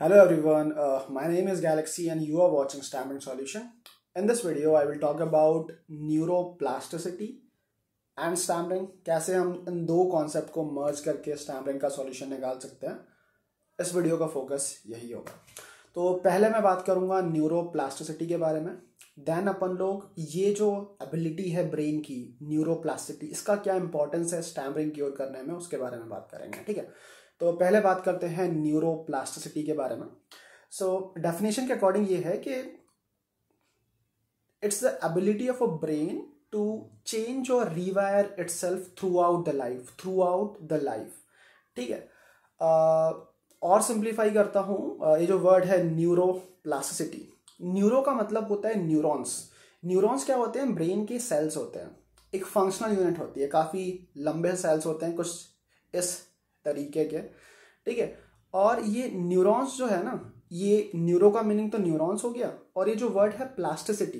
Hello everyone, uh, my name is Galaxy and you are watching Stammering Solution. In this video, I will talk about neuroplasticity and stammering कैसे हम इन दो concept को मर्ज करके stammering का solution निकाल सकते हैं इस वीडियो का फोकस यही होगा तो पहले मैं बात करूँगा न्यूरोप्लास्टिसिटी के बारे में देन अपन लोग ये जो एबिलिटी है ब्रेन की न्यूरोप्लास्टिसिटी इसका क्या इंपॉर्टेंस है स्टैमरिंग क्योर करने में उसके बारे में बात करेंगे ठीक है तो पहले बात करते हैं न्यूरोप्लास्टिसिटी के बारे में सो डेफिनेशन के अकॉर्डिंग ये है कि it's the ability of a brain to change और rewire itself throughout the life throughout the life ठीक है uh, और सिंप्लीफाई करता हूँ uh, ये जो वर्ड है न्यूरोप्लास्टिसिटी न्यूरो का मतलब होता है न्यूरॉन्स न्यूरॉन्स क्या होते हैं ब्रेन के सेल्स होते हैं एक फंक्शनल यूनिट होती है काफ़ी लंबे सेल्स होते हैं कुछ इस तरीके के ठीक है और ये न्यूरॉन्स जो है ना ये न्यूरो का मीनिंग तो न्यूरॉन्स हो गया और ये जो वर्ड है प्लास्टिसिटी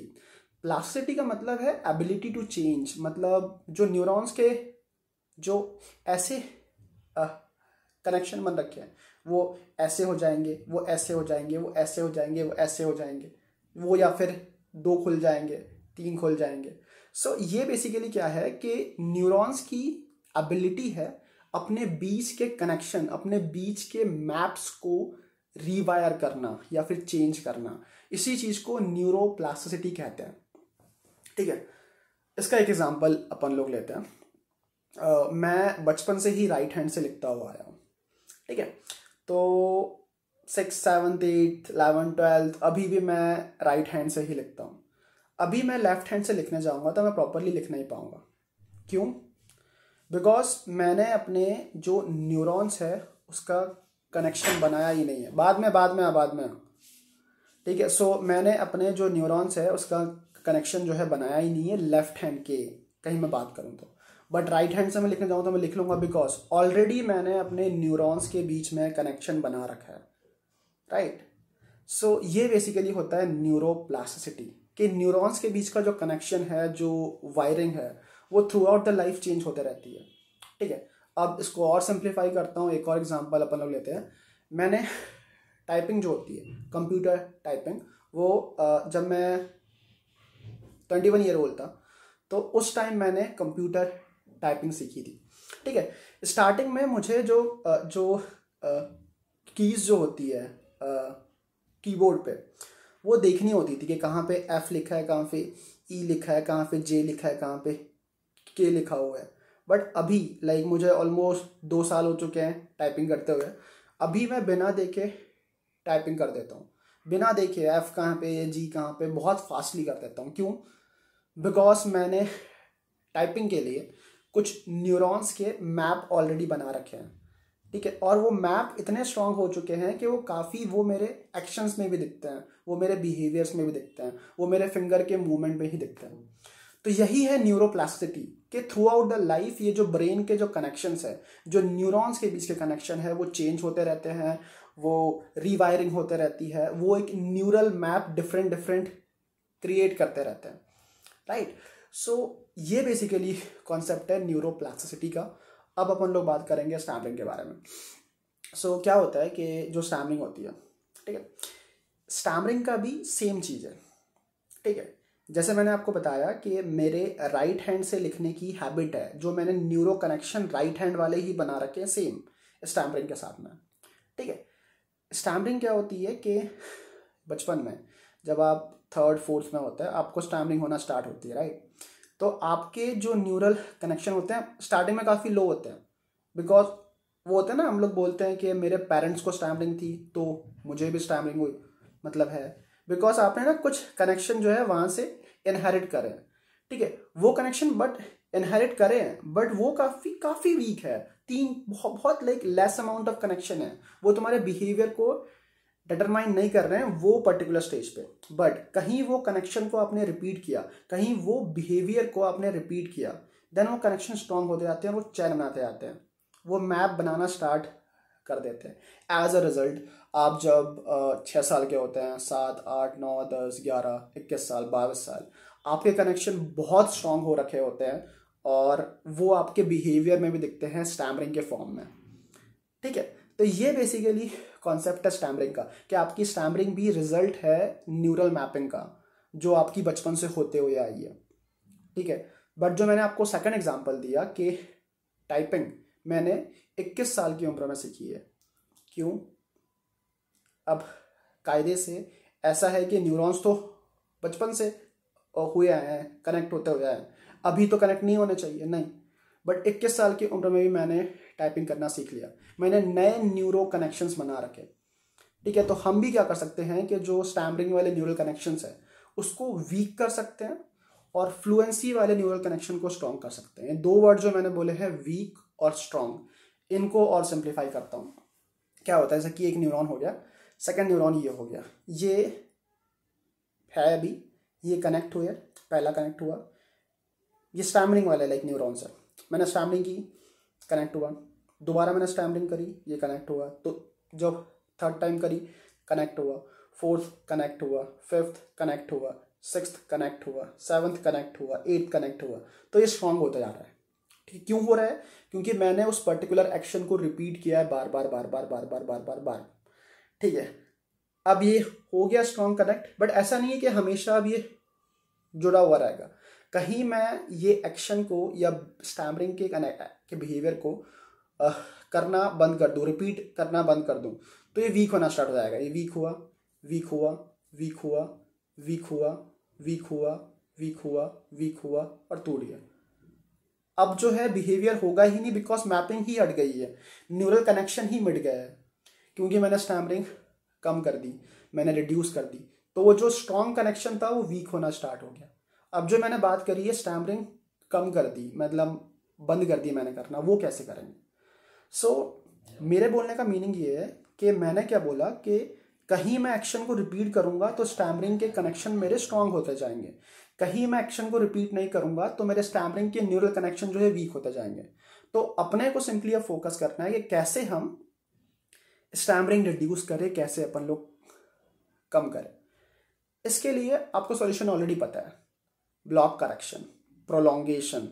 प्लास्टिसिटी का मतलब है एबिलिटी टू चेंज मतलब जो न्यूरॉन्स के जो ऐसे कनेक्शन बन रखे हैं वो ऐसे हो जाएंगे वो ऐसे हो जाएंगे वो ऐसे हो जाएंगे वो ऐसे हो जाएंगे वो या फिर दो खुल जाएंगे तीन खुल जाएंगे सो so, ये बेसिकली क्या है कि न्यूरॉन्स की एबिलिटी है अपने बीच के कनेक्शन अपने बीच के मैप्स को रीवायर करना या फिर चेंज करना इसी चीज़ को न्यूरोप्लास्टिसिटी कहते हैं ठीक है इसका एक एग्जाम्पल अपन लोग लेते हैं आ, मैं बचपन से ही राइट हैंड से लिखता हुआ आया हूँ ठीक है तो six seventh eighth eleven twelfth अभी भी मैं राइट हैंड से ही लिखता हूँ अभी मैं लेफ्ट हैंड से लिखने जाऊँगा तो मैं प्रॉपरली लिख नहीं पाऊँगा क्यों बिकॉज मैंने अपने जो न्यूरॉन्स है उसका कनेक्शन बनाया ही नहीं है बाद में बाद में बाद में ठीक है सो मैंने अपने जो न्यूरॉन्स है उसका कनेक्शन जो है बनाया ही नहीं है लेफ्ट हैंड के कहीं मैं बात करूँ तो बट राइट हैंड से मैं लिखने जाऊँ तो मैं लिख लूँगा बिकॉज ऑलरेडी मैंने अपने न्यूरॉन्स के बीच में कनेक्शन बना रखा है राइट right? सो so, ये बेसिकली होता है न्यूरोप्लास्टिसिटी कि न्यूरॉन्स के बीच का जो कनेक्शन है जो वायरिंग है वो throughout the life change होते रहती है ठीक है अब इसको और सिंप्लीफाई करता हूँ एक और एग्जाम्पल अपन लोग लेते हैं मैंने टाइपिंग जो होती है कंप्यूटर टाइपिंग वो जब मैं ट्वेंटी वन ईयर ओल्ड था तो उस टाइम मैंने कंप्यूटर टाइपिंग सीखी थी ठीक है स्टार्टिंग में मुझे जो जो कीज़ जो होती है कीबोर्ड पे वो देखनी होती थी कि कहाँ पे एफ़ लिखा है कहाँ पे ई e लिखा है कहाँ पे जे लिखा है कहाँ पे के लिखा हुआ है बट अभी लाइक like, मुझे ऑलमोस्ट दो साल हो चुके हैं टाइपिंग करते हुए अभी मैं बिना देखे टाइपिंग कर देता हूँ बिना देखे एफ़ कहाँ पे जी कहाँ पे बहुत फास्टली कर देता हूँ क्यों बिकॉज मैंने टाइपिंग के लिए कुछ न्यूरॉन्स के मैप ऑलरेडी बना रखे हैं ठीक है और वो मैप इतने स्ट्रांग हो चुके हैं कि वो काफ़ी वो मेरे एक्शंस में भी दिखते हैं वो मेरे बिहेवियर्स में भी दिखते हैं वो मेरे फिंगर के मूवमेंट में ही दिखते हैं तो यही है न्यूरोप्लास्टिटी कि थ्रू आउट द लाइफ ये जो ब्रेन के जो कनेक्शंस है जो न्यूरॉन्स के बीच के कनेक्शन है वो चेंज होते रहते हैं वो रिवायरिंग होते रहती है वो एक neural map different different create करते रहते हैं राइट सो so, ये बेसिकली कॉन्सेप्ट है न्यूरोप्लास्टिसिटी का अब अपन लोग बात करेंगे स्टैमरिंग के बारे में सो so, क्या होता है कि जो स्टैमरिंग होती है ठीक है स्टैमरिंग का भी सेम चीज़ है ठीक है जैसे मैंने आपको बताया कि मेरे राइट हैंड से लिखने की हैबिट है जो मैंने न्यूरो कनेक्शन राइट हैंड वाले ही बना रखे हैं सेम स्टैम्परिंग के साथ में ठीक है स्टैम्परिंग क्या होती है कि बचपन में जब आप थर्ड फोर्थ में होते हैं आपको स्टैम्परिंग होना स्टार्ट होती है राइट तो आपके जो न्यूरल कनेक्शन होते हैं स्टार्टिंग में काफ़ी लो होते हैं बिकॉज वो होते हैं ना हम लोग बोलते हैं कि मेरे पेरेंट्स को स्टैम्परिंग थी तो मुझे भी स्टैम्परिंग हुई मतलब है बिकॉज आपने ना कुछ कनेक्शन जो है वहाँ से इनहेरिट करें ठीक है वो कनेक्शन बट इनहेरिट करें बट वो काफ़ी काफ़ी वीक है तीन बहुत बहुत like less amount of connection है वो तुम्हारे बिहेवियर को डिटरमाइन नहीं कर रहे हैं वो पर्टिकुलर स्टेज पे बट कहीं वो कनेक्शन को आपने रिपीट किया कहीं वो बिहेवियर को आपने रिपीट किया देन वो कनेक्शन स्ट्रांग होते जाते हैं वो चैन बनाते जाते हैं वो मैप बनाना स्टार्ट कर देते हैं एज अ रिजल्ट आप जब छः साल के होते हैं सात आठ नौ दस ग्यारह इक्कीस साल बाईस साल आपके कनेक्शन बहुत स्ट्रांग हो रखे होते हैं और वो आपके बिहेवियर में भी दिखते हैं स्टैमरिंग के फॉर्म में ठीक है तो ये बेसिकली कॉन्सेप्ट है स्टैमरिंग का कि आपकी स्टैमरिंग भी रिजल्ट है न्यूरल मैपिंग का जो आपकी बचपन से होते हुए आई है ठीक है बट जो मैंने आपको सेकंड एग्जांपल दिया कि टाइपिंग मैंने 21 साल की उम्र में सीखी है क्यों अब कायदे से ऐसा है कि न्यूरॉन्स तो बचपन से हुए हैं कनेक्ट होते हुए हैं अभी तो कनेक्ट नहीं होने चाहिए नहीं बट 21 साल की उम्र में भी मैंने टाइपिंग करना सीख लिया मैंने नए न्यूरो कनेक्शंस बना रखे ठीक है तो हम भी क्या कर सकते हैं कि जो स्टैमरिंग वाले न्यूरल कनेक्शंस है उसको वीक कर सकते हैं और फ्लुएंसी वाले न्यूरल कनेक्शन को स्ट्रॉन्ग कर सकते हैं दो वर्ड जो मैंने बोले हैं वीक और स्ट्रॉन्ग इनको और सिंप्लीफाई करता हूँ क्या होता है जैसे कि एक न्यूरॉन हो गया सेकेंड न्यूरॉन ये हो गया ये है अभी ये कनेक्ट हुए पहला कनेक्ट हुआ ये स्टैमरिंग वाला लाइक न्यूरॉन सर मैंने स्टैमरिंग की कनेक्ट हुआ दोबारा मैंने स्टैमरिंग करी ये कनेक्ट हुआ तो जब थर्ड टाइम करी कनेक्ट हुआ फोर्थ कनेक्ट हुआ फिफ्थ कनेक्ट हुआ सिक्स कनेक्ट हुआ सेवन्थ कनेक्ट हुआ एट्थ कनेक्ट हुआ तो ये स्ट्रांग होता जा रहा है ठीक क्यों हो रहा है क्योंकि मैंने उस पर्टिकुलर एक्शन को रिपीट किया है बार बार बार बार बार बार बार बार बार ठीक है अब ये हो गया स्ट्रॉन्ग कनेक्ट बट ऐसा नहीं है कि हमेशा अब ये जुड़ा हुआ रहेगा कहीं मैं ये एक्शन को या स्टैमरिंग के कनेक्ट के बिहेवियर को आ, करना बंद कर दूँ रिपीट करना बंद कर दूँ तो ये वीक होना स्टार्ट हो जाएगा ये वीक हुआ वीक हुआ वीक हुआ वीक हुआ वीक हुआ वीक हुआ वीक हुआ और टूट गया अब जो है बिहेवियर होगा ही नहीं बिकॉज मैपिंग ही अट गई है न्यूरल कनेक्शन ही मिट गया है क्योंकि मैंने स्टैमरिंग कम कर दी मैंने रिड्यूस कर दी तो वो जो स्ट्रॉन्ग कनेक्शन था वो वीक होना स्टार्ट हो गया अब जो मैंने बात करी है स्टैमरिंग कम कर दी मतलब बंद कर दी मैंने करना वो कैसे करेंगे सो so, मेरे बोलने का मीनिंग ये है कि मैंने क्या बोला कि कहीं मैं एक्शन को रिपीट करूंगा तो स्टैमरिंग के कनेक्शन मेरे स्ट्रांग होते जाएंगे कहीं मैं एक्शन को रिपीट नहीं करूंगा तो मेरे स्टैमरिंग के न्यूरल कनेक्शन जो है वीक होते जाएंगे तो अपने को सिंपली अब फोकस करना है कि कैसे हम स्टैमरिंग रिड्यूस करें कैसे अपन लोग कम करें इसके लिए आपको सॉल्यूशन ऑलरेडी पता है block correction prolongation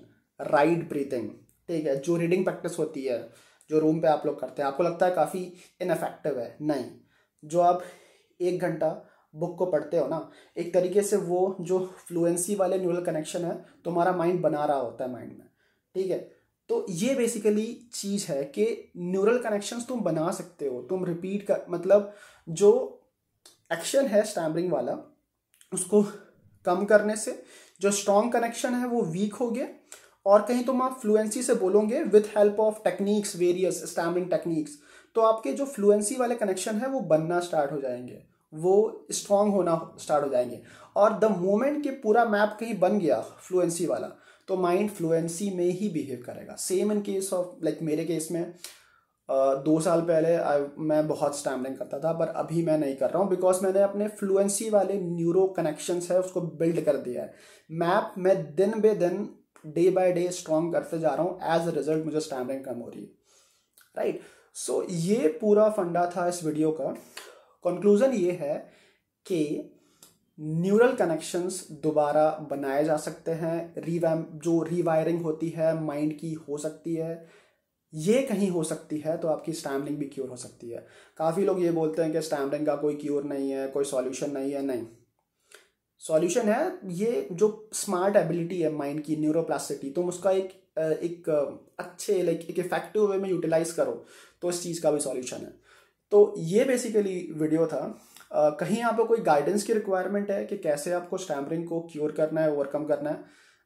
right breathing ठीक है जो रीडिंग प्रैक्टिस होती है जो रूम पे आप लोग करते हैं आपको लगता है काफ़ी इनफेक्टिव है नहीं जो आप एक घंटा बुक को पढ़ते हो ना एक तरीके से वो जो फ्लुएंसी वाले न्यूरल कनेक्शन है तुम्हारा माइंड बना रहा होता है माइंड में ठीक है तो ये बेसिकली चीज़ है कि न्यूरल कनेक्शंस तुम बना सकते हो तुम रिपीट कर मतलब जो एक्शन है स्टैमरिंग वाला उसको कम करने से जो स्ट्रॉन्ग कनेक्शन है वो वीक हो गया और कहीं तुम आप फ्लुएंसी से बोलोगे with help of techniques various stammering techniques तो आपके जो फ्लुएंसी वाले कनेक्शन है वो बनना स्टार्ट हो जाएंगे वो स्ट्रांग होना स्टार्ट हो जाएंगे और द मोमेंट कि पूरा मैप कहीं बन गया फ्लुएंसी वाला तो माइंड फ्लुएंसी में ही बिहेव करेगा same in case of like मेरे केस में दो साल पहले आ, मैं बहुत स्टैमरिंग करता था पर अभी मैं नहीं कर रहा हूँ बिकॉज मैंने अपने फ्लुएंसी वाले न्यूरो कनेक्शंस है उसको बिल्ड कर दिया है मैप मैं दिन बे दिन डे बाय डे स्ट्रॉन्ग करते जा रहा हूँ एज अ रिजल्ट मुझे स्टैमरिंग कम हो रही है राइट सो ये पूरा फंडा था इस वीडियो का कंक्लूज़न ये है कि न्यूरल कनेक्शंस दोबारा बनाए जा सकते हैं रीवैम जो रीवायरिंग होती है माइंड की हो सकती है ये कहीं हो सकती है तो आपकी स्टैमलिंग भी क्योर हो सकती है काफ़ी लोग ये बोलते हैं कि स्टैमलिंग का कोई क्योर नहीं है कोई सॉल्यूशन नहीं है नहीं सॉल्यूशन है ये जो स्मार्ट एबिलिटी है माइंड की न्यूरोप्लास्टिसिटी तुम उसका एक एक अच्छे लाइक एक इफेक्टिव वे में यूटिलाइज करो तो इस चीज़ का भी सॉल्यूशन है तो ये बेसिकली वीडियो था कहीं यहाँ पर कोई गाइडेंस की रिक्वायरमेंट है कि कैसे आपको स्टैमरिंग को क्योर करना है ओवरकम करना है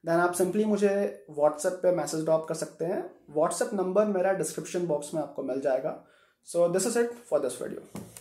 देन आप सिंपली मुझे व्हाट्सएप पे मैसेज ड्रॉप कर सकते हैं व्हाट्सएप नंबर मेरा डिस्क्रिप्शन बॉक्स में आपको मिल जाएगा so this is it for this video